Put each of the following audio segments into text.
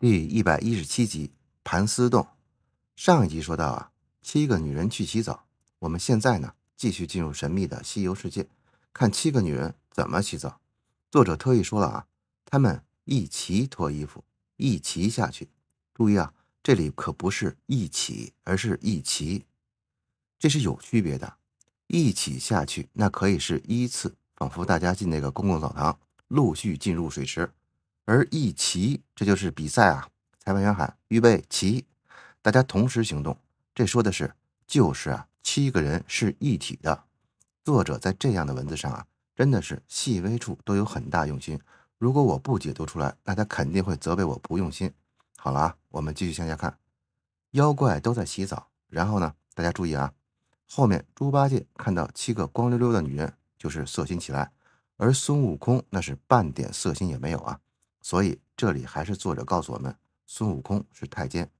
第一百一十七集《盘丝洞》，上一集说到啊，七个女人去洗澡。我们现在呢，继续进入神秘的西游世界，看七个女人怎么洗澡。作者特意说了啊，她们一齐脱衣服，一齐下去。注意啊，这里可不是一起，而是一齐，这是有区别的。一起下去，那可以是一次，仿佛大家进那个公共澡堂，陆续进入水池。而一齐，这就是比赛啊！裁判员喊：“预备，齐！”大家同时行动。这说的是，就是啊，七个人是一体的。作者在这样的文字上啊，真的是细微处都有很大用心。如果我不解读出来，那他肯定会责备我不用心。好了啊，我们继续向下看。妖怪都在洗澡，然后呢？大家注意啊，后面猪八戒看到七个光溜溜的女人，就是色心起来；而孙悟空那是半点色心也没有啊。所以这里还是作者告诉我们，孙悟空是太监。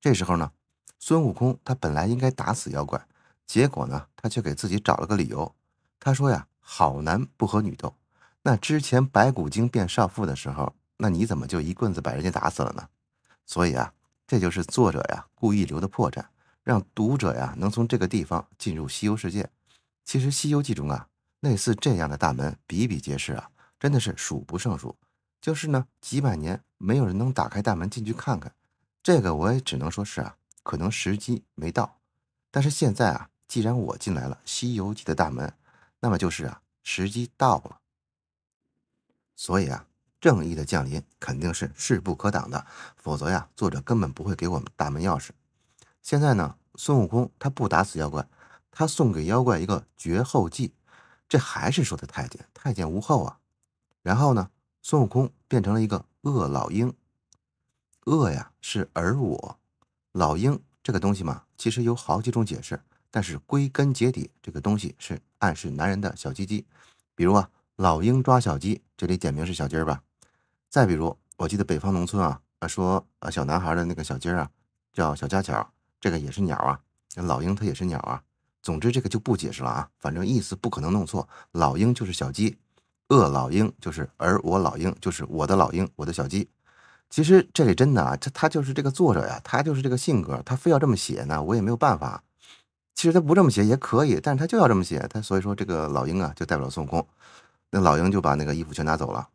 这时候呢，孙悟空他本来应该打死妖怪，结果呢，他却给自己找了个理由。他说呀：“好男不和女斗。”那之前白骨精变少妇的时候，那你怎么就一棍子把人家打死了呢？所以啊，这就是作者呀故意留的破绽，让读者呀能从这个地方进入西游世界。其实《西游记》中啊，类似这样的大门比比皆是啊。真的是数不胜数，就是呢，几百年没有人能打开大门进去看看，这个我也只能说是啊，可能时机没到。但是现在啊，既然我进来了《西游记》的大门，那么就是啊，时机到了。所以啊，正义的降临肯定是势不可挡的，否则呀，作者根本不会给我们大门钥匙。现在呢，孙悟空他不打死妖怪，他送给妖怪一个绝后计，这还是说的太监，太监无后啊。然后呢，孙悟空变成了一个恶老鹰。恶呀，是而我，老鹰这个东西嘛，其实有好几种解释，但是归根结底，这个东西是暗示男人的小鸡鸡。比如啊，老鹰抓小鸡，这里点名是小鸡儿吧。再比如，我记得北方农村啊，啊说小男孩的那个小鸡儿啊，叫小家巧，这个也是鸟啊。老鹰它也是鸟啊。总之，这个就不解释了啊，反正意思不可能弄错，老鹰就是小鸡。恶老鹰就是，而我老鹰就是我的老鹰，我的小鸡。其实这里真的啊，这他就是这个作者呀，他就是这个性格，他非要这么写呢，我也没有办法。其实他不这么写也可以，但是他就要这么写，他所以说这个老鹰啊就代表孙悟空，那老鹰就把那个衣服全拿走了。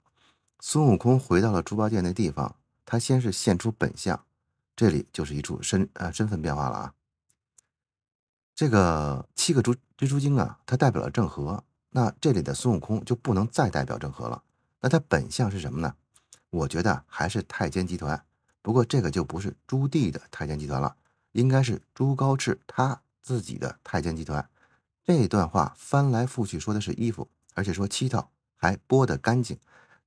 孙悟空回到了猪八戒那地方，他先是现出本相，这里就是一处身呃身份变化了啊。这个七个猪蜘蛛精啊，它代表了郑和。那这里的孙悟空就不能再代表郑和了，那他本相是什么呢？我觉得还是太监集团，不过这个就不是朱棣的太监集团了，应该是朱高炽他自己的太监集团。这段话翻来覆去说的是衣服，而且说七套还剥得干净。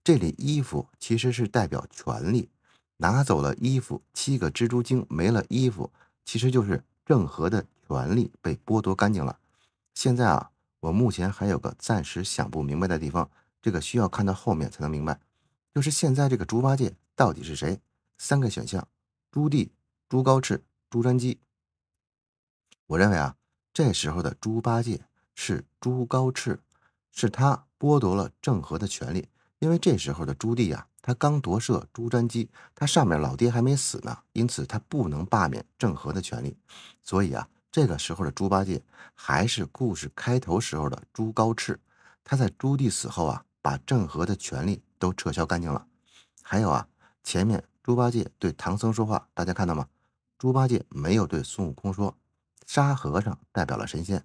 这里衣服其实是代表权力，拿走了衣服，七个蜘蛛精没了衣服，其实就是郑和的权力被剥夺干净了。现在啊。我目前还有个暂时想不明白的地方，这个需要看到后面才能明白。就是现在这个猪八戒到底是谁？三个选项：朱棣、朱高炽、朱瞻基。我认为啊，这时候的猪八戒是朱高炽，是他剥夺了郑和的权利。因为这时候的朱棣啊，他刚夺舍朱瞻基，他上面老爹还没死呢，因此他不能罢免郑和的权利。所以啊。这个时候的猪八戒还是故事开头时候的朱高炽，他在朱棣死后啊，把郑和的权力都撤销干净了。还有啊，前面猪八戒对唐僧说话，大家看到吗？猪八戒没有对孙悟空说，沙和尚代表了神仙。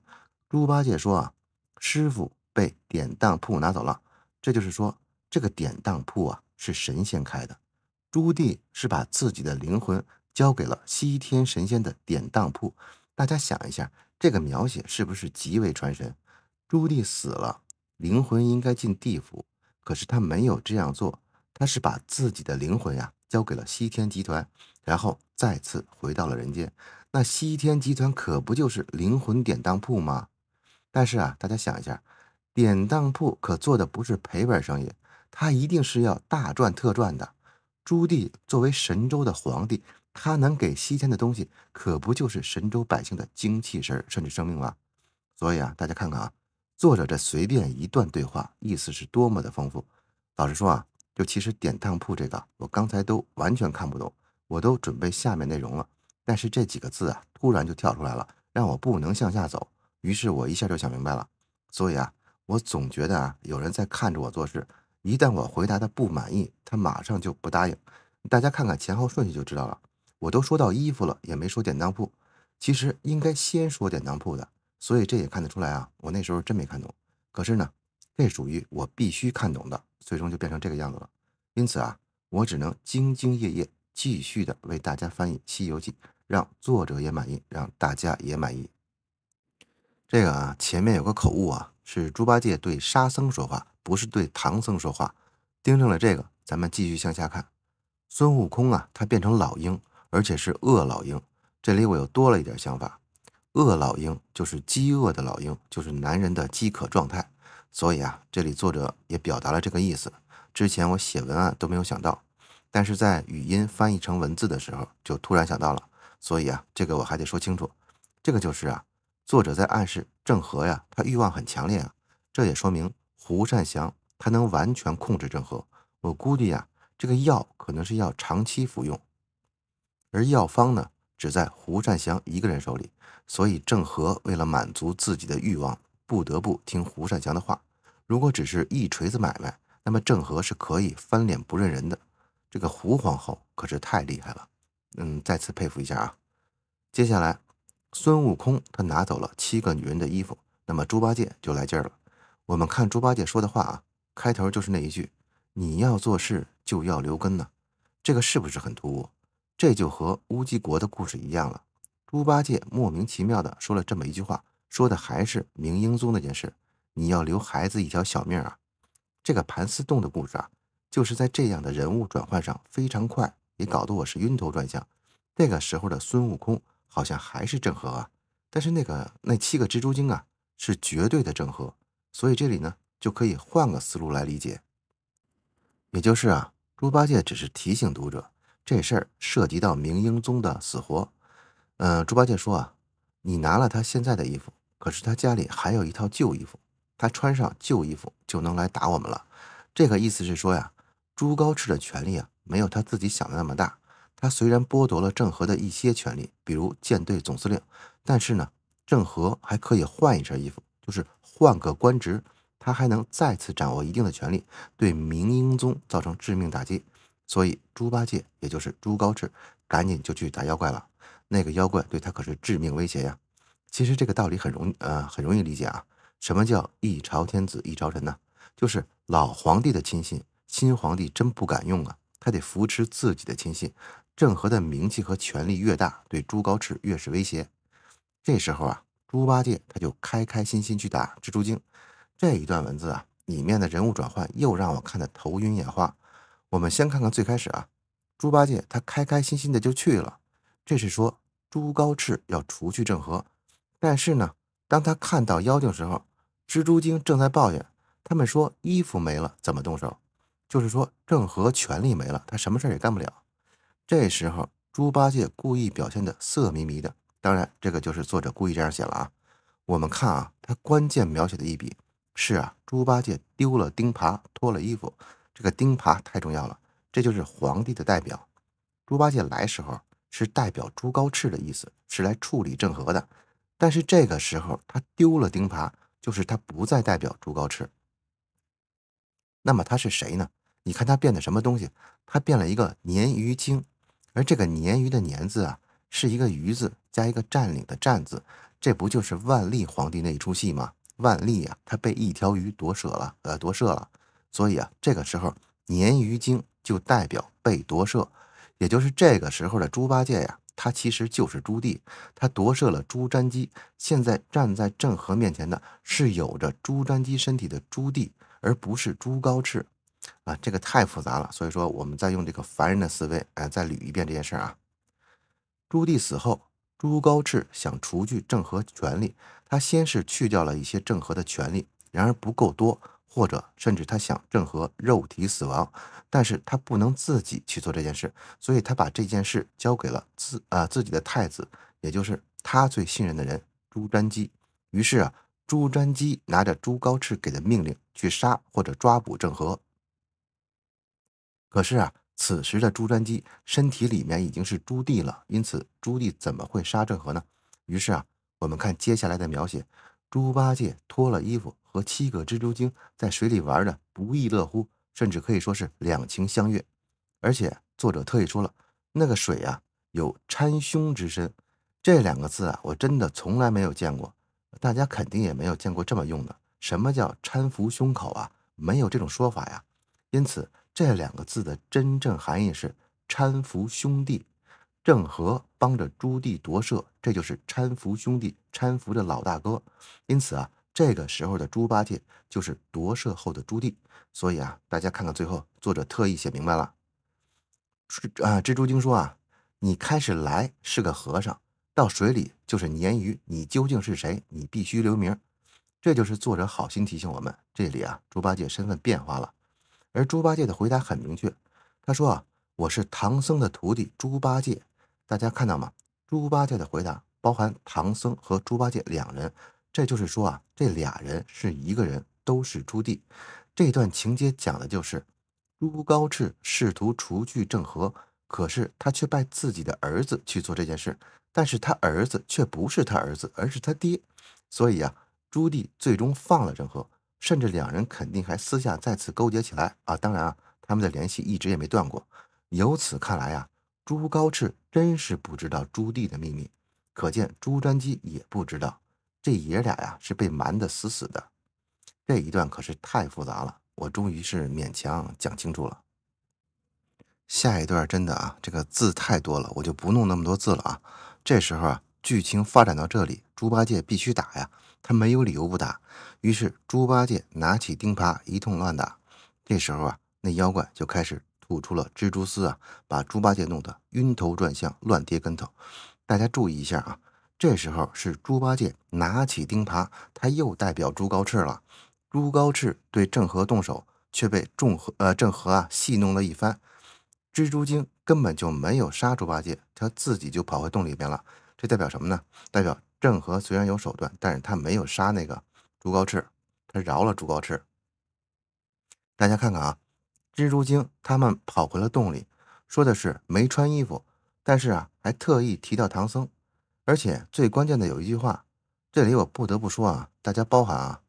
猪八戒说啊，师傅被典当铺拿走了，这就是说这个典当铺啊是神仙开的，朱棣是把自己的灵魂交给了西天神仙的典当铺。大家想一下，这个描写是不是极为传神？朱棣死了，灵魂应该进地府，可是他没有这样做，他是把自己的灵魂呀交给了西天集团，然后再次回到了人间。那西天集团可不就是灵魂典当铺吗？但是啊，大家想一下，典当铺可做的不是赔本生意，他一定是要大赚特赚的。朱棣作为神州的皇帝。他能给西天的东西，可不就是神州百姓的精气神儿，甚至生命吗？所以啊，大家看看啊，作者这随便一段对话，意思是多么的丰富。老实说啊，就其实点当铺这个，我刚才都完全看不懂，我都准备下面内容了，但是这几个字啊，突然就跳出来了，让我不能向下走。于是我一下就想明白了。所以啊，我总觉得啊，有人在看着我做事，一旦我回答的不满意，他马上就不答应。大家看看前后顺序就知道了。我都说到衣服了，也没说典当铺。其实应该先说典当铺的，所以这也看得出来啊。我那时候真没看懂，可是呢，这属于我必须看懂的。最终就变成这个样子了。因此啊，我只能兢兢业业继续的为大家翻译《西游记》，让作者也满意，让大家也满意。这个啊，前面有个口误啊，是猪八戒对沙僧说话，不是对唐僧说话。盯正了这个，咱们继续向下看。孙悟空啊，他变成老鹰。而且是饿老鹰，这里我又多了一点想法，饿老鹰就是饥饿的老鹰，就是男人的饥渴状态。所以啊，这里作者也表达了这个意思。之前我写文案都没有想到，但是在语音翻译成文字的时候就突然想到了。所以啊，这个我还得说清楚，这个就是啊，作者在暗示郑和呀，他欲望很强烈啊。这也说明胡善祥他能完全控制郑和。我估计啊，这个药可能是要长期服用。而药方呢，只在胡善祥一个人手里，所以郑和为了满足自己的欲望，不得不听胡善祥的话。如果只是一锤子买卖，那么郑和是可以翻脸不认人的。这个胡皇后可是太厉害了，嗯，再次佩服一下啊！接下来，孙悟空他拿走了七个女人的衣服，那么猪八戒就来劲儿了。我们看猪八戒说的话啊，开头就是那一句：“你要做事就要留根呢。”这个是不是很突兀？这就和乌鸡国的故事一样了。猪八戒莫名其妙的说了这么一句话，说的还是明英宗那件事。你要留孩子一条小命啊！这个盘丝洞的故事啊，就是在这样的人物转换上非常快，也搞得我是晕头转向。那个时候的孙悟空好像还是正和啊，但是那个那七个蜘蛛精啊是绝对的正和，所以这里呢就可以换个思路来理解，也就是啊，猪八戒只是提醒读者。这事儿涉及到明英宗的死活，嗯，猪八戒说啊，你拿了他现在的衣服，可是他家里还有一套旧衣服，他穿上旧衣服就能来打我们了。这个意思是说呀，朱高炽的权力啊，没有他自己想的那么大。他虽然剥夺了郑和的一些权利，比如舰队总司令，但是呢，郑和还可以换一身衣服，就是换个官职，他还能再次掌握一定的权利，对明英宗造成致命打击。所以，猪八戒也就是朱高炽，赶紧就去打妖怪了。那个妖怪对他可是致命威胁呀。其实这个道理很容，呃，很容易理解啊。什么叫一朝天子一朝臣呢？就是老皇帝的亲信，新皇帝真不敢用啊，他得扶持自己的亲信。郑和的名气和权力越大，对朱高炽越是威胁。这时候啊，猪八戒他就开开心心去打蜘蛛精。这一段文字啊，里面的人物转换又让我看得头晕眼花。我们先看看最开始啊，猪八戒他开开心心的就去了。这是说朱高炽要除去郑和，但是呢，当他看到妖精时候，蜘蛛精正在抱怨，他们说衣服没了怎么动手？就是说郑和权力没了，他什么事也干不了。这时候猪八戒故意表现的色迷迷的，当然这个就是作者故意这样写了啊。我们看啊，他关键描写的一笔是啊，猪八戒丢了钉耙，脱了衣服。这个钉耙太重要了，这就是皇帝的代表。猪八戒来时候是代表朱高炽的意思，是来处理郑和的。但是这个时候他丢了钉耙，就是他不再代表朱高炽。那么他是谁呢？你看他变的什么东西？他变了一个鲶鱼精，而这个鲶鱼的鲶字啊，是一个鱼字加一个占领的占字，这不就是万历皇帝那一出戏吗？万历啊，他被一条鱼夺舍了，呃，夺舍了。所以啊，这个时候鲶鱼精就代表被夺舍，也就是这个时候的猪八戒呀，他其实就是朱棣，他夺舍了朱瞻基。现在站在郑和面前的是有着朱瞻基身体的朱棣，而不是朱高炽啊，这个太复杂了。所以说，我们再用这个凡人的思维，哎，再捋一遍这件事啊。朱棣死后，朱高炽想除去郑和权力，他先是去掉了一些郑和的权力，然而不够多。或者甚至他想郑和肉体死亡，但是他不能自己去做这件事，所以他把这件事交给了自啊自己的太子，也就是他最信任的人朱瞻基。于是啊，朱瞻基拿着朱高炽给的命令去杀或者抓捕郑和。可是啊，此时的朱瞻基身体里面已经是朱棣了，因此朱棣怎么会杀郑和呢？于是啊，我们看接下来的描写，猪八戒脱了衣服。和七个蜘蛛精在水里玩的不亦乐乎，甚至可以说是两情相悦。而且作者特意说了，那个水啊有搀胸之身，这两个字啊我真的从来没有见过，大家肯定也没有见过这么用的。什么叫搀扶胸口啊？没有这种说法呀。因此，这两个字的真正含义是搀扶兄弟。郑和帮着朱棣夺舍，这就是搀扶兄弟，搀扶着老大哥。因此啊。这个时候的猪八戒就是夺舍后的朱棣，所以啊，大家看看最后作者特意写明白了，是啊，蜘蛛精说啊，你开始来是个和尚，到水里就是鲶鱼，你究竟是谁？你必须留名。这就是作者好心提醒我们，这里啊，猪八戒身份变化了，而猪八戒的回答很明确，他说啊，我是唐僧的徒弟猪八戒。大家看到吗？猪八戒的回答包含唐僧和猪八戒两人。这就是说啊，这俩人是一个人，都是朱棣。这段情节讲的就是朱高炽试图除去郑和，可是他却拜自己的儿子去做这件事，但是他儿子却不是他儿子，而是他爹。所以啊，朱棣最终放了郑和，甚至两人肯定还私下再次勾结起来啊。当然啊，他们的联系一直也没断过。由此看来啊，朱高炽真是不知道朱棣的秘密，可见朱瞻基也不知道。这爷俩呀是被瞒得死死的，这一段可是太复杂了，我终于是勉强讲清楚了。下一段真的啊，这个字太多了，我就不弄那么多字了啊。这时候啊，剧情发展到这里，猪八戒必须打呀，他没有理由不打。于是猪八戒拿起钉耙一通乱打，这时候啊，那妖怪就开始吐出了蜘蛛丝啊，把猪八戒弄得晕头转向，乱跌跟头。大家注意一下啊。这时候是猪八戒拿起钉耙，他又代表朱高炽了。朱高炽对郑和动手，却被众和呃郑和啊戏弄了一番。蜘蛛精根本就没有杀猪八戒，他自己就跑回洞里边了。这代表什么呢？代表郑和虽然有手段，但是他没有杀那个朱高炽，他饶了朱高炽。大家看看啊，蜘蛛精他们跑回了洞里，说的是没穿衣服，但是啊还特意提到唐僧。而且最关键的有一句话，这里我不得不说啊，大家包涵啊。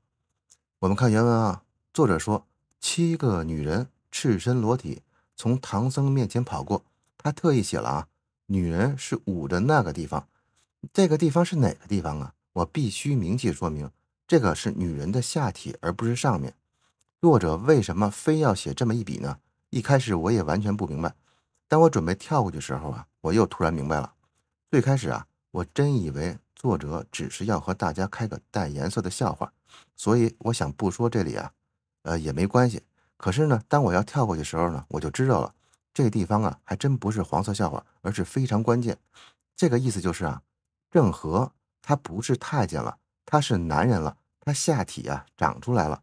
我们看原文啊，作者说七个女人赤身裸体从唐僧面前跑过，他特意写了啊，女人是捂着那个地方，这个地方是哪个地方啊？我必须明确说明，这个是女人的下体，而不是上面。作者为什么非要写这么一笔呢？一开始我也完全不明白，当我准备跳过去时候啊，我又突然明白了，最开始啊。我真以为作者只是要和大家开个带颜色的笑话，所以我想不说这里啊，呃也没关系。可是呢，当我要跳过去的时候呢，我就知道了，这地方啊还真不是黄色笑话，而是非常关键。这个意思就是啊，郑和他不是太监了，他是男人了，他下体啊长出来了。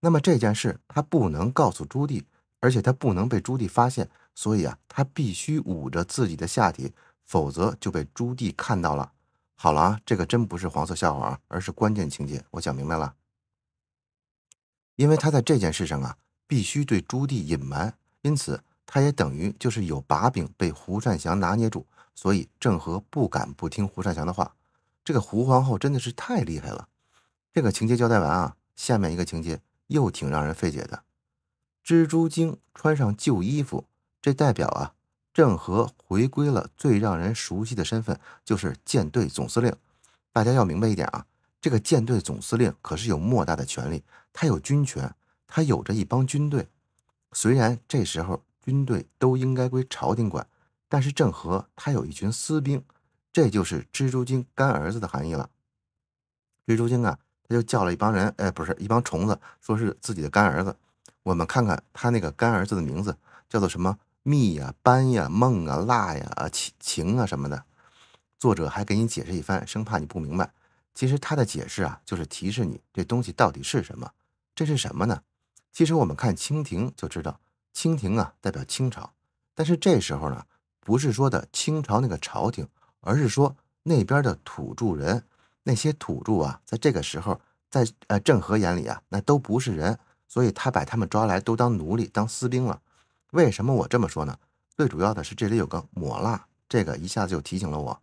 那么这件事他不能告诉朱棣，而且他不能被朱棣发现，所以啊，他必须捂着自己的下体。否则就被朱棣看到了。好了啊，这个真不是黄色笑话啊，而是关键情节。我讲明白了，因为他在这件事上啊，必须对朱棣隐瞒，因此他也等于就是有把柄被胡善祥拿捏住，所以郑和不敢不听胡善祥的话。这个胡皇后真的是太厉害了。这个情节交代完啊，下面一个情节又挺让人费解的：蜘蛛精穿上旧衣服，这代表啊。郑和回归了，最让人熟悉的身份就是舰队总司令。大家要明白一点啊，这个舰队总司令可是有莫大的权力，他有军权，他有着一帮军队。虽然这时候军队都应该归朝廷管，但是郑和他有一群私兵，这就是蜘蛛精干儿子的含义了。蜘蛛精啊，他就叫了一帮人，哎，不是一帮虫子，说是自己的干儿子。我们看看他那个干儿子的名字叫做什么。蜜呀，斑呀，梦啊，蜡呀，啊情情啊什么的，作者还给你解释一番，生怕你不明白。其实他的解释啊，就是提示你这东西到底是什么。这是什么呢？其实我们看蜻蜓就知道，蜻蜓啊代表清朝。但是这时候呢，不是说的清朝那个朝廷，而是说那边的土著人，那些土著啊，在这个时候，在呃郑和眼里啊，那都不是人，所以他把他们抓来都当奴隶，当私兵了。为什么我这么说呢？最主要的是这里有个“抹蜡”，这个一下子就提醒了我。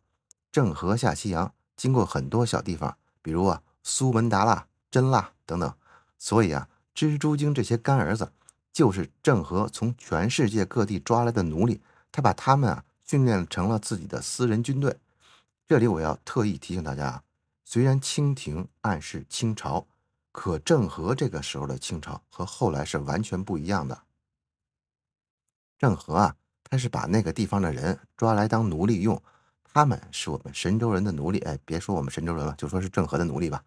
郑和下西洋经过很多小地方，比如啊苏门答腊、真腊等等，所以啊，蜘蛛精这些干儿子就是郑和从全世界各地抓来的奴隶，他把他们啊训练成了自己的私人军队。这里我要特意提醒大家啊，虽然清廷暗示清朝，可郑和这个时候的清朝和后来是完全不一样的。郑和啊，他是把那个地方的人抓来当奴隶用，他们是我们神州人的奴隶。哎，别说我们神州人了，就说是郑和的奴隶吧。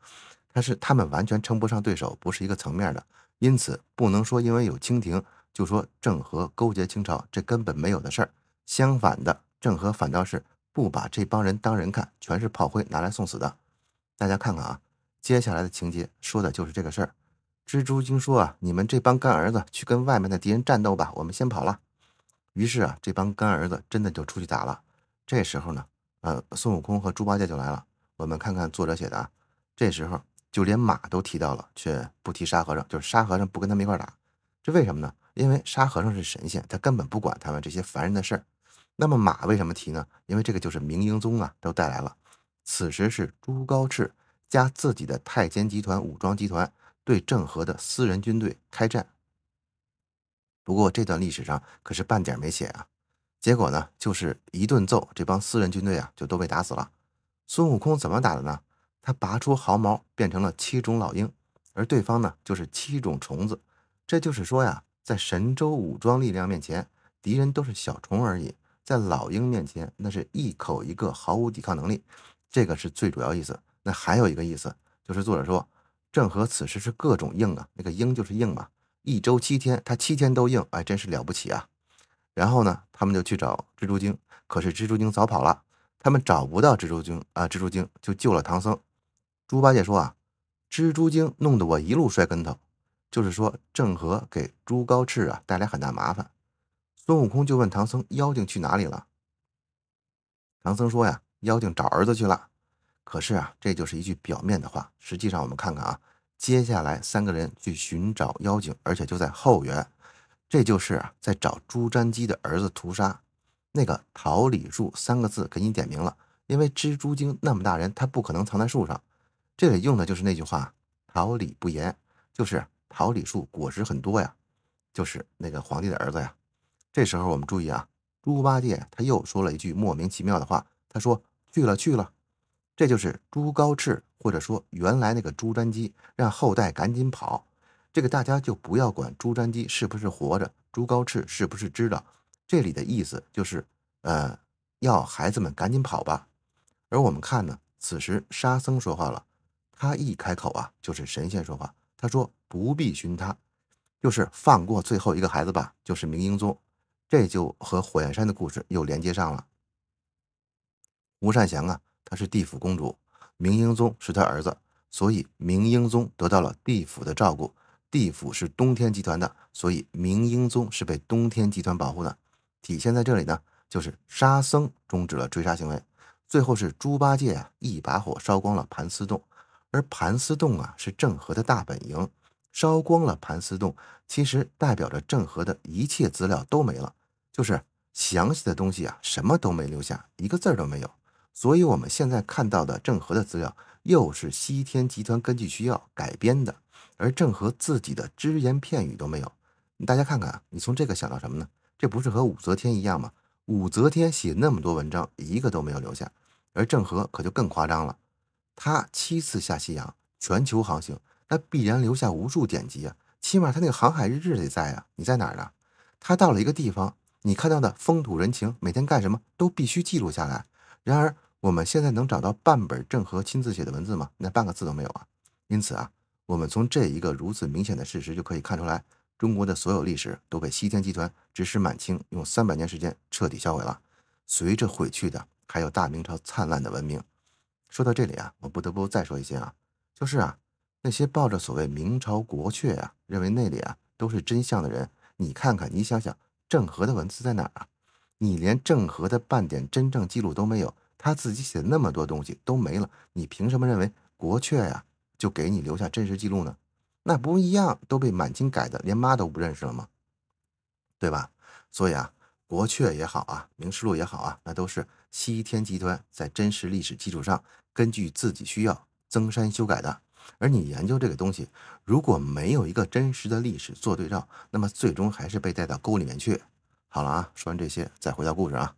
他是他们完全称不上对手，不是一个层面的，因此不能说因为有清廷就说郑和勾结清朝，这根本没有的事儿。相反的，郑和反倒是不把这帮人当人看，全是炮灰，拿来送死的。大家看看啊，接下来的情节说的就是这个事儿。蜘蛛精说：“啊，你们这帮干儿子去跟外面的敌人战斗吧，我们先跑了。”于是啊，这帮干儿子真的就出去打了。这时候呢，呃，孙悟空和猪八戒就来了。我们看看作者写的，啊，这时候就连马都提到了，却不提沙和尚，就是沙和尚不跟他们一块打，这为什么呢？因为沙和尚是神仙，他根本不管他们这些凡人的事儿。那么马为什么提呢？因为这个就是明英宗啊，都带来了。此时是朱高炽加自己的太监集团、武装集团对郑和的私人军队开战。不过这段历史上可是半点没写啊，结果呢就是一顿揍，这帮私人军队啊就都被打死了。孙悟空怎么打的呢？他拔出毫毛，变成了七种老鹰，而对方呢就是七种虫子。这就是说呀，在神州武装力量面前，敌人都是小虫而已；在老鹰面前，那是一口一个毫无抵抗能力。这个是最主要意思。那还有一个意思，就是作者说，郑和此时是各种硬啊，那个硬就是硬啊。一周七天，他七天都硬，哎，真是了不起啊！然后呢，他们就去找蜘蛛精，可是蜘蛛精早跑了，他们找不到蜘蛛精啊，蜘蛛精就救了唐僧。猪八戒说啊，蜘蛛精弄得我一路摔跟头，就是说郑和给朱高炽啊带来很大麻烦。孙悟空就问唐僧，妖精去哪里了？唐僧说呀，妖精找儿子去了。可是啊，这就是一句表面的话，实际上我们看看啊。接下来三个人去寻找妖精，而且就在后园，这就是啊，在找朱瞻基的儿子屠杀那个桃李树三个字给你点明了，因为蜘蛛精那么大人，他不可能藏在树上，这里用的就是那句话“桃李不言”，就是桃李树果实很多呀，就是那个皇帝的儿子呀。这时候我们注意啊，猪八戒他又说了一句莫名其妙的话，他说：“去了去了。”这就是朱高炽，或者说原来那个朱瞻基，让后代赶紧跑。这个大家就不要管朱瞻基是不是活着，朱高炽是不是知道。这里的意思就是，呃，要孩子们赶紧跑吧。而我们看呢，此时沙僧说话了，他一开口啊，就是神仙说话。他说：“不必寻他，就是放过最后一个孩子吧，就是明英宗。”这就和火焰山的故事又连接上了。吴善祥啊。她是地府公主，明英宗是她儿子，所以明英宗得到了地府的照顾。地府是东天集团的，所以明英宗是被东天集团保护的。体现在这里呢，就是沙僧终止了追杀行为。最后是猪八戒啊，一把火烧光了盘丝洞，而盘丝洞啊是郑和的大本营。烧光了盘丝洞，其实代表着郑和的一切资料都没了，就是详细的东西啊，什么都没留下，一个字都没有。所以，我们现在看到的郑和的资料，又是西天集团根据需要改编的，而郑和自己的只言片语都没有。大家看看啊，你从这个想到什么呢？这不是和武则天一样吗？武则天写那么多文章，一个都没有留下，而郑和可就更夸张了。他七次下西洋，全球航行，那必然留下无数典籍啊。起码他那个航海日志得在啊。你在哪儿呢？他到了一个地方，你看到的风土人情，每天干什么都必须记录下来。然而。我们现在能找到半本郑和亲自写的文字吗？那半个字都没有啊！因此啊，我们从这一个如此明显的事实就可以看出来，中国的所有历史都被西天集团，指使满清用三百年时间彻底销毁了。随着毁去的，还有大明朝灿烂的文明。说到这里啊，我不得不再说一些啊，就是啊，那些抱着所谓明朝国阙啊，认为那里啊都是真相的人，你看看，你想想，郑和的文字在哪儿啊？你连郑和的半点真正记录都没有。他自己写的那么多东西都没了，你凭什么认为国阙呀就给你留下真实记录呢？那不一样，都被满清改的连妈都不认识了吗？对吧？所以啊，国阙也好啊，明实录也好啊，那都是西天集团在真实历史基础上根据自己需要增删修改的。而你研究这个东西，如果没有一个真实的历史做对照，那么最终还是被带到沟里面去。好了啊，说完这些，再回到故事啊，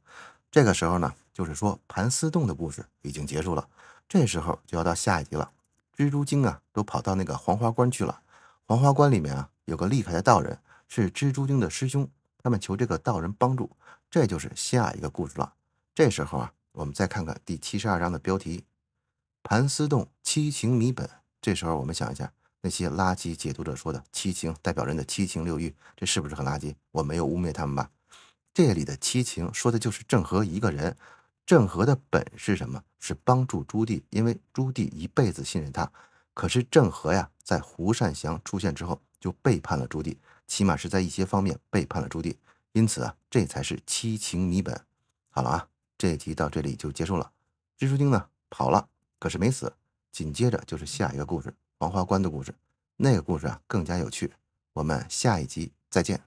这个时候呢。就是说，盘丝洞的故事已经结束了，这时候就要到下一集了。蜘蛛精啊，都跑到那个黄花关去了。黄花关里面啊，有个厉害的道人，是蜘蛛精的师兄，他们求这个道人帮助，这就是下一个故事了。这时候啊，我们再看看第七十二章的标题：盘丝洞七情迷本。这时候我们想一下，那些垃圾解读者说的七情代表人的七情六欲，这是不是很垃圾？我没有污蔑他们吧？这里的七情说的就是郑和一个人。郑和的本是什么？是帮助朱棣，因为朱棣一辈子信任他。可是郑和呀，在胡善祥出现之后，就背叛了朱棣，起码是在一些方面背叛了朱棣。因此啊，这才是七情迷本。好了啊，这一集到这里就结束了。蜘蛛精呢跑了，可是没死。紧接着就是下一个故事，黄花关的故事。那个故事啊更加有趣。我们下一集再见。